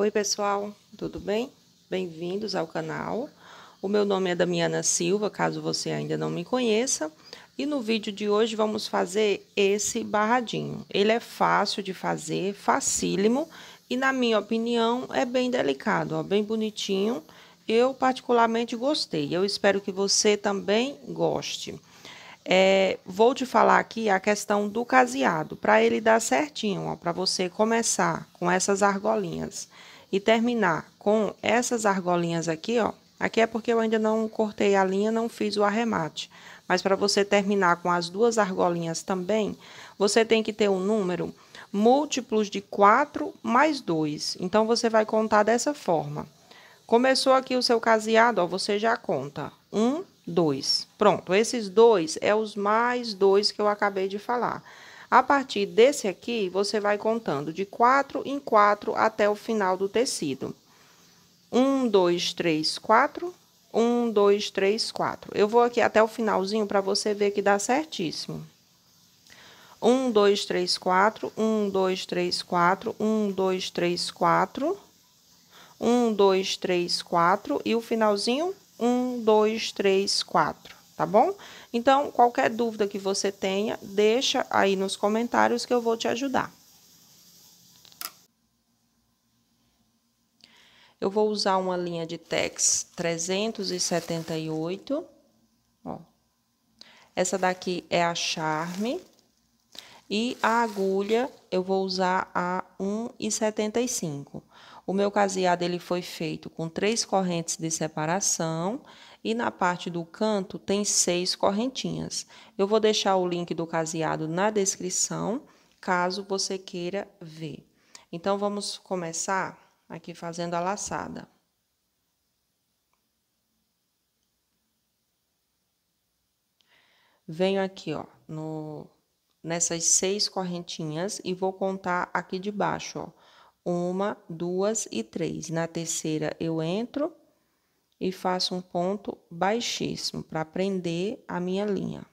Oi, pessoal, tudo bem? Bem-vindos ao canal. O meu nome é Damiana Silva, caso você ainda não me conheça. E no vídeo de hoje vamos fazer esse barradinho. Ele é fácil de fazer, facílimo e, na minha opinião, é bem delicado, ó, bem bonitinho. Eu particularmente gostei, eu espero que você também goste. É, vou te falar aqui a questão do caseado, para ele dar certinho, para você começar com essas argolinhas e terminar com essas argolinhas aqui, ó. Aqui é porque eu ainda não cortei a linha, não fiz o arremate. Mas para você terminar com as duas argolinhas também, você tem que ter um número múltiplos de 4 mais 2. Então, você vai contar dessa forma. Começou aqui o seu caseado, ó, você já conta. 1, 2. Pronto, esses dois é os mais dois que eu acabei de falar. A partir desse aqui, você vai contando de quatro em quatro até o final do tecido. Um, dois, três, quatro. Um, dois, três, quatro. Eu vou aqui até o finalzinho para você ver que dá certíssimo. Um, dois, três, quatro. Um, dois, três, quatro. Um, dois, três, quatro. Um, dois, três, quatro. E o finalzinho, um, dois, três, quatro tá bom? Então, qualquer dúvida que você tenha, deixa aí nos comentários que eu vou te ajudar. Eu vou usar uma linha de Tex 378, ó. Essa daqui é a Charme. E a agulha, eu vou usar a 1,75. O meu caseado, ele foi feito com três correntes de separação e na parte do canto tem seis correntinhas. Eu vou deixar o link do caseado na descrição, caso você queira ver. Então, vamos começar aqui fazendo a laçada. Venho aqui, ó, no, nessas seis correntinhas e vou contar aqui de baixo, ó. Uma, duas e três. Na terceira eu entro e faço um ponto baixíssimo para prender a minha linha.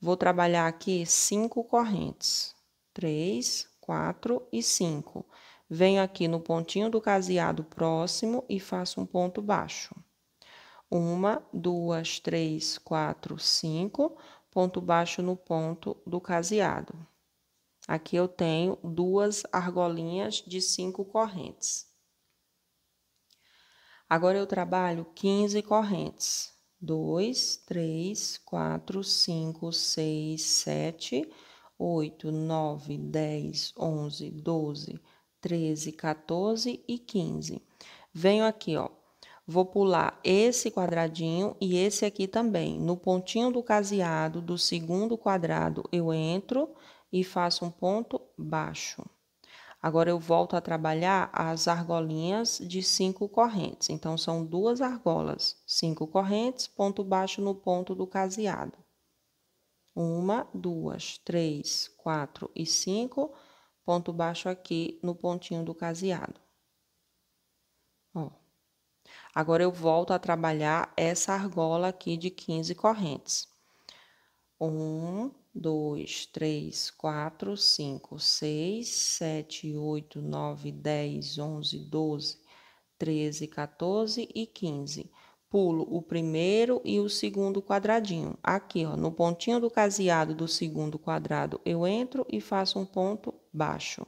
Vou trabalhar aqui cinco correntes, três, quatro e cinco. Venho aqui no pontinho do caseado próximo e faço um ponto baixo. Uma, duas, três, quatro, cinco, ponto baixo no ponto do caseado. Aqui eu tenho duas argolinhas de cinco correntes. Agora eu trabalho 15 correntes. 2, 3, 4, 5, 6, 7, 8, 9, 10, 11, 12, 13, 14 e 15. Venho aqui, ó. Vou pular esse quadradinho e esse aqui também. No pontinho do caseado do segundo quadrado, eu entro e faço um ponto baixo. Agora eu volto a trabalhar as argolinhas de cinco correntes. Então, são duas argolas, cinco correntes, ponto baixo no ponto do caseado. Uma, duas, três, quatro e cinco, ponto baixo aqui no pontinho do caseado. Ó. Agora, eu volto a trabalhar essa argola aqui de 15 correntes. Um, 2, 3, 4, 5, 6, 7, 8, 9, 10, 11, 12, 13, 14 e 15. Pulo o primeiro e o segundo quadradinho. Aqui, ó, no pontinho do caseado do segundo quadrado, eu entro e faço um ponto baixo.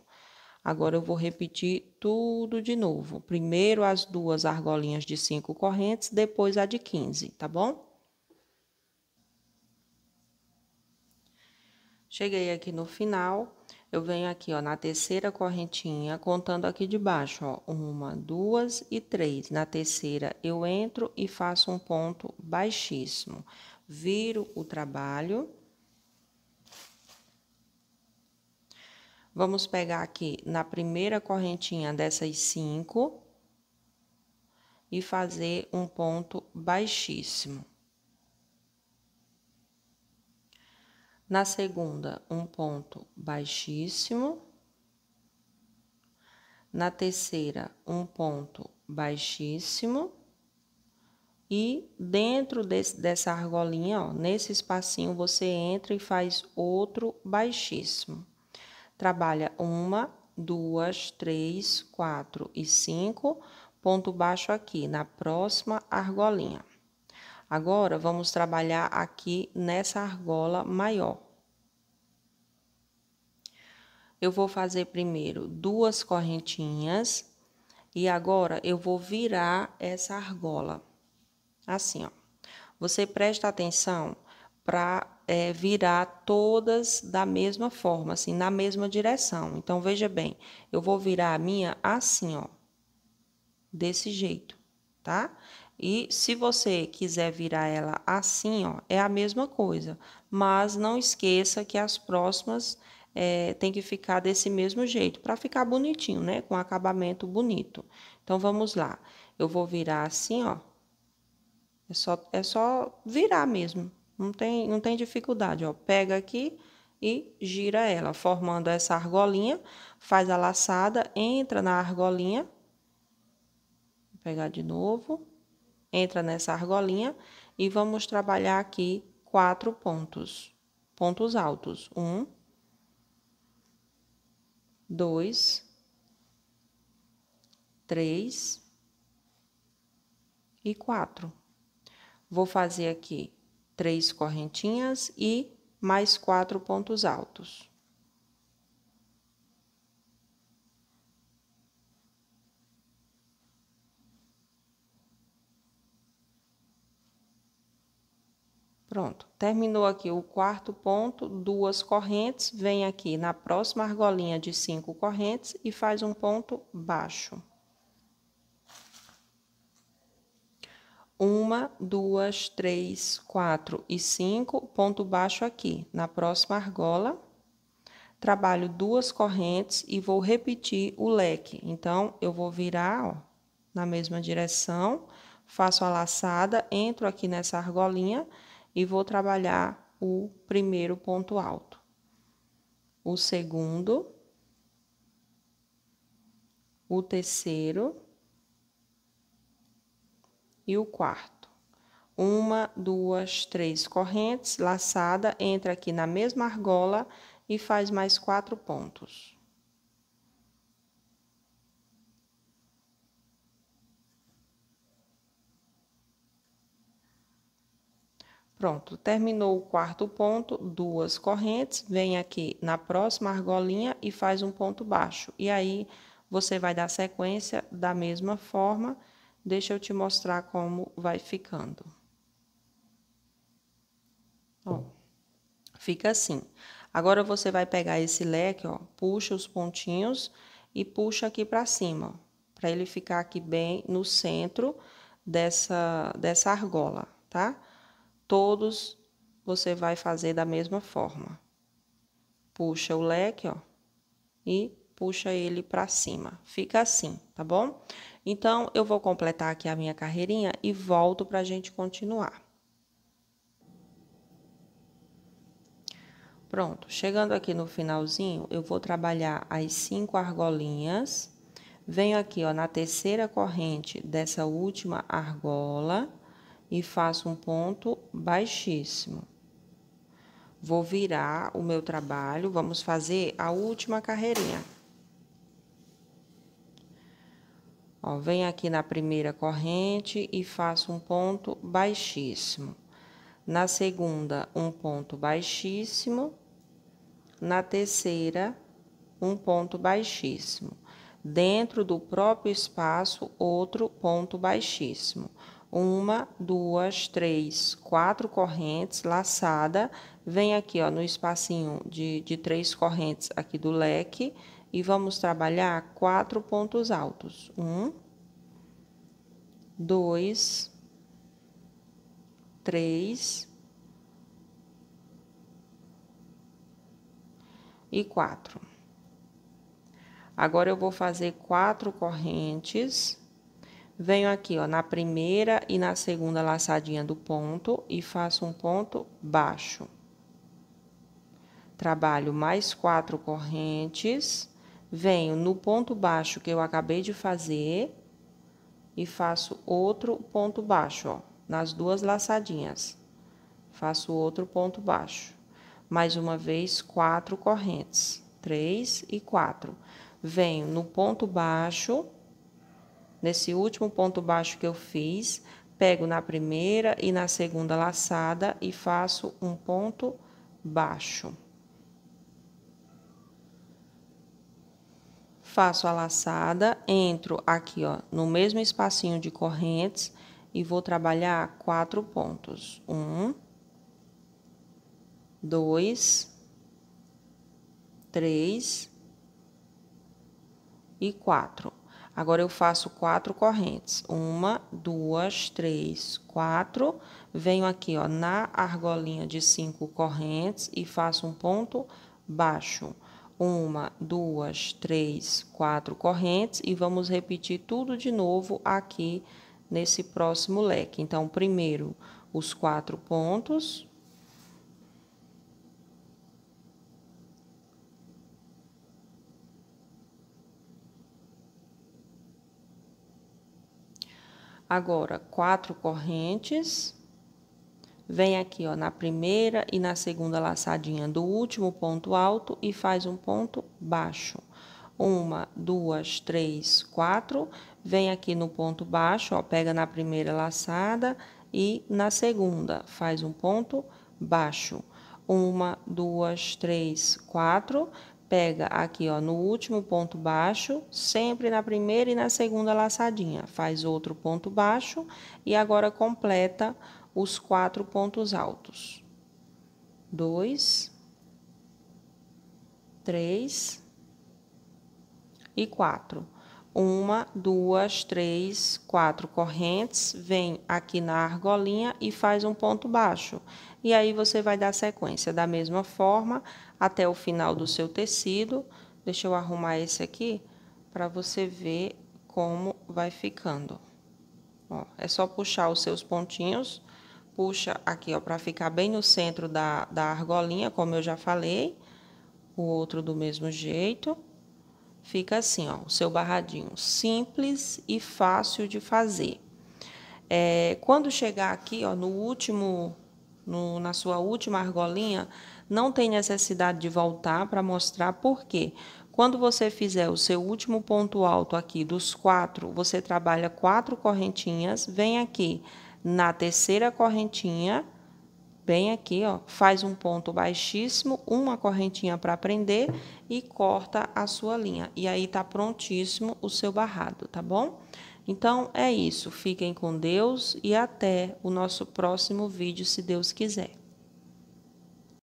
Agora, eu vou repetir tudo de novo. Primeiro as duas argolinhas de 5 correntes, depois a de 15, tá bom? Cheguei aqui no final, eu venho aqui, ó, na terceira correntinha, contando aqui de baixo, ó, uma, duas e três. Na terceira, eu entro e faço um ponto baixíssimo. Viro o trabalho. Vamos pegar aqui na primeira correntinha dessas cinco e fazer um ponto baixíssimo. Na segunda, um ponto baixíssimo. Na terceira, um ponto baixíssimo. E dentro desse, dessa argolinha, ó, nesse espacinho, você entra e faz outro baixíssimo. Trabalha uma, duas, três, quatro e cinco, ponto baixo aqui, na próxima argolinha. Agora, vamos trabalhar aqui nessa argola maior. Eu vou fazer primeiro duas correntinhas e agora eu vou virar essa argola. Assim, ó. Você presta atenção para é, virar todas da mesma forma, assim, na mesma direção. Então, veja bem, eu vou virar a minha assim, ó. Desse jeito, tá? E se você quiser virar ela assim, ó, é a mesma coisa. Mas não esqueça que as próximas é, tem que ficar desse mesmo jeito, para ficar bonitinho, né? Com acabamento bonito. Então, vamos lá. Eu vou virar assim, ó. É só, é só virar mesmo. Não tem, não tem dificuldade, ó. Pega aqui e gira ela, formando essa argolinha. Faz a laçada, entra na argolinha. Vou pegar de novo Entra nessa argolinha e vamos trabalhar aqui quatro pontos, pontos altos. Um, dois, três e quatro. Vou fazer aqui três correntinhas e mais quatro pontos altos. Pronto, terminou aqui o quarto ponto, duas correntes, vem aqui na próxima argolinha de cinco correntes e faz um ponto baixo. Uma, duas, três, quatro e cinco, ponto baixo aqui, na próxima argola. Trabalho duas correntes e vou repetir o leque. Então, eu vou virar, ó, na mesma direção, faço a laçada, entro aqui nessa argolinha e vou trabalhar o primeiro ponto alto. O segundo, o terceiro e o quarto. Uma, duas, três correntes laçada, entra aqui na mesma argola e faz mais quatro pontos. Pronto, terminou o quarto ponto, duas correntes, vem aqui na próxima argolinha e faz um ponto baixo. E aí, você vai dar sequência da mesma forma. Deixa eu te mostrar como vai ficando. Ó, fica assim. Agora, você vai pegar esse leque, ó, puxa os pontinhos e puxa aqui para cima, para ele ficar aqui bem no centro dessa, dessa argola, tá? todos você vai fazer da mesma forma. Puxa o leque, ó, e puxa ele para cima. Fica assim, tá bom? Então, eu vou completar aqui a minha carreirinha e volto para a gente continuar. Pronto, chegando aqui no finalzinho, eu vou trabalhar as cinco argolinhas. Venho aqui, ó, na terceira corrente dessa última argola e faço um ponto baixíssimo. Vou virar o meu trabalho, vamos fazer a última carreirinha. Ó, venho aqui na primeira corrente e faço um ponto baixíssimo. Na segunda, um ponto baixíssimo. Na terceira, um ponto baixíssimo. Dentro do próprio espaço, outro ponto baixíssimo uma, duas, três, quatro correntes laçada, vem aqui ó, no espacinho de, de três correntes aqui do leque e vamos trabalhar quatro pontos altos. Um, dois, três e quatro. Agora eu vou fazer quatro correntes Venho aqui, ó, na primeira e na segunda laçadinha do ponto e faço um ponto baixo. Trabalho mais quatro correntes. Venho no ponto baixo que eu acabei de fazer e faço outro ponto baixo, ó, nas duas laçadinhas. Faço outro ponto baixo. Mais uma vez, quatro correntes. Três e quatro. Venho no ponto baixo Nesse último ponto baixo que eu fiz, pego na primeira e na segunda laçada e faço um ponto baixo. Faço a laçada, entro aqui, ó, no mesmo espacinho de correntes e vou trabalhar quatro pontos. Um, dois, três e quatro. Agora, eu faço quatro correntes. Uma, duas, três, quatro. Venho aqui, ó, na argolinha de cinco correntes e faço um ponto baixo. Uma, duas, três, quatro correntes. E vamos repetir tudo de novo aqui nesse próximo leque. Então, primeiro, os quatro pontos Agora, quatro correntes. Vem aqui, ó, na primeira e na segunda laçadinha do último ponto alto e faz um ponto baixo. Uma, duas, três, quatro. Vem aqui no ponto baixo, ó, pega na primeira laçada e na segunda faz um ponto baixo. Uma, duas, três, quatro pega aqui ó, no último ponto baixo, sempre na primeira e na segunda laçadinha, faz outro ponto baixo e agora completa os quatro pontos altos. Dois, três e quatro uma, duas, três, quatro correntes, vem aqui na argolinha e faz um ponto baixo. E aí você vai dar sequência da mesma forma até o final do seu tecido. Deixa eu arrumar esse aqui para você ver como vai ficando. Ó, é só puxar os seus pontinhos, puxa aqui, ó, para ficar bem no centro da, da argolinha, como eu já falei. O outro do mesmo jeito. Fica assim, ó, o seu barradinho simples e fácil de fazer. É, quando chegar aqui, ó, no último, no, na sua última argolinha, não tem necessidade de voltar para mostrar por quê. Quando você fizer o seu último ponto alto aqui dos quatro, você trabalha quatro correntinhas, vem aqui na terceira correntinha bem aqui, ó, faz um ponto baixíssimo, uma correntinha para prender e corta a sua linha. E aí tá prontíssimo o seu barrado, tá bom? Então é isso, fiquem com Deus e até o nosso próximo vídeo, se Deus quiser.